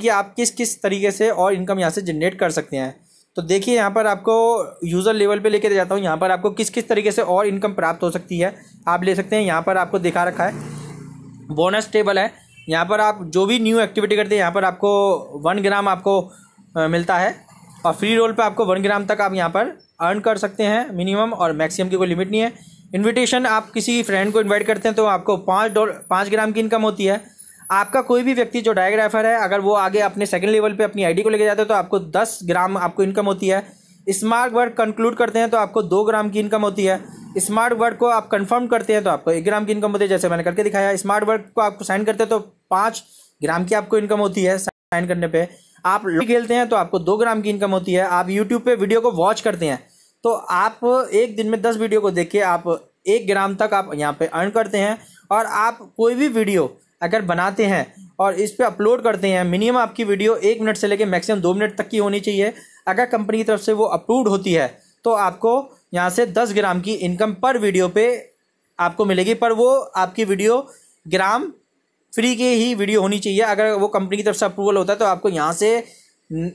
कि आप किस किस तरीके से और इनकम यहाँ से जनरेट कर सकते हैं तो देखिए यहाँ पर आपको यूज़र लेवल पे लेके जाता हूँ यहाँ पर आपको किस किस तरीके से और इनकम प्राप्त हो सकती है आप ले सकते हैं यहाँ पर आपको दिखा रखा है बोनस टेबल है यहाँ पर आप जो भी न्यू एक्टिविटी करते हैं यहाँ पर आपको वन ग्राम आपको मिलता है और फ्री रोल पर आपको वन ग्राम तक आप यहाँ पर अर्न कर सकते हैं मिनिमम और मैक्सिमम की कोई लिमिट नहीं है इन्विटेशन आप किसी फ्रेंड को इन्वाइट करते हैं तो आपको पाँच डॉलर पाँच ग्राम की इनकम होती है आपका कोई भी व्यक्ति जो डायग्राफर है अगर वो आगे अपने सेकंड लेवल पे अपनी आईडी को लेके जाते हैं तो आपको दस ग्राम आपको इनकम होती है स्मार्ट वर्ड कंक्लूड करते हैं तो आपको दो ग्राम की इनकम होती है स्मार्ट वर्ड को आप कंफर्म करते हैं तो आपको एक ग्राम की इनकम होती है जैसे मैंने करके दिखाया स्मार्ट वर्ड को आपको साइन करते हैं तो पाँच ग्राम की आपको इनकम होती है साइन करने पर आप खेलते हैं तो आपको दो ग्राम की इनकम होती है आप यूट्यूब पर वीडियो को वॉच करते हैं तो आप एक दिन में दस वीडियो को देख के आप एक ग्राम तक आप यहाँ पे अर्न करते हैं और आप कोई भी वीडियो अगर बनाते हैं और इस पर अपलोड करते हैं मिनिमम आपकी वीडियो एक मिनट से लेकर मैक्सिमम दो मिनट तक की होनी चाहिए अगर कंपनी की तरफ से वो अप्रूव होती है तो आपको यहाँ से दस ग्राम की इनकम पर वीडियो पे आपको मिलेगी पर वो आपकी वीडियो ग्राम फ्री की ही वीडियो होनी चाहिए अगर वो कंपनी की तरफ से अप्रूवल होता है तो आपको यहाँ से